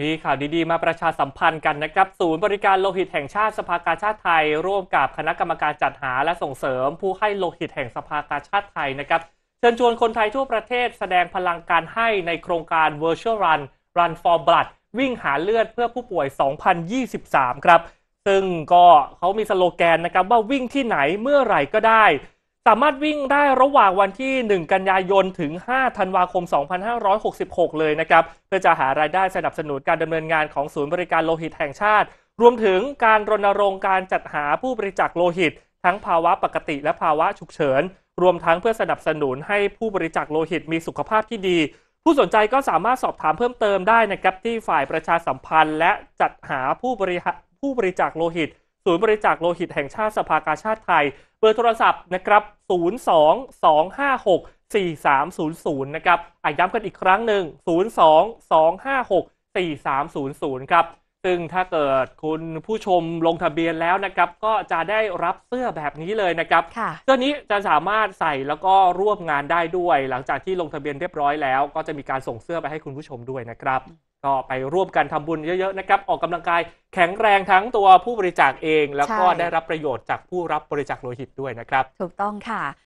มีข่าวดีๆมาประชาสัมพันธ์กันนะครับ ศูนย์บริการโลหิตแห่งชาติสภากาชาติไทย ร่วมกับคณะกรรมการจัดหาและส่งเสริม ผู้ให้โลหิตแห่งสภากาชาติไทยนะครับ เชิญชวนคนไทยทั่วประเทศแสดงพลังการให้ในโครงการ Virtual Run Run for Blood วิ่งหาเลือดเพื่อผู้ป่วย 2023 ครับ ซึ่งก็เขามีสโลแกนนะครับว่าวิ่งที่ไหนเมื่อไหร่ก็ได้ามารถวิ่งได้ระหว่างวันที่ 1 กันยายน ถึง 5 ธันวาคม 2566 เลยนะครับ เพื่อจะหารายได้สนับสนุนการดำเนินงานของศูนย์บริการโลหิตแห่งชาติ รวมถึงการรณรงค์การจัดหาผู้บริจาคโลหิต ทั้งภาวะปกติ และภาวะฉุกเฉิน รวมทั้งเพื่อสนับสนุนให้ผู้บริจาคโลหิตมีสุขภาพที่ดี ผู้สนใจก็สามารถสอบถามเพิ่มเติมได้นะครับที่ฝ่ายประชาสัมพันธ์ และจัดหาผู้บริผู้บริจาคโลหิตศูนย์บริจาคโลหิตแห่งชาติสภากาชาติไทย เบอร์โทรศัพท์นะครับ 022564300 นะครับอ่ย้ำกันอีกครั้งหนึ่ง 022564300 ครับซึ่งถ้าเกิดคุณผู้ชมลงทะเบียนแล้วนะครับก็จะได้รับเสื้อแบบนี้เลยนะครับเสื้อนี้จะสามารถใส่แล้วก็ร่วมงานได้ด้วย หลังจากที่ลงทะเบียนเรียบร้อยแล้ว ก็จะมีการส่งเสื้อไปให้คุณผู้ชมด้วยนะครับก็ไปร่วมกันทำบุญเยอะๆนะครับออกกำลังกายแข็งแรงทั้งตัวผู้บริจาคเอง แล้วก็ได้รับประโยชน์จากผู้รับบริจาคโลหิตด้วยนะครับ ถูกต้องค่ะ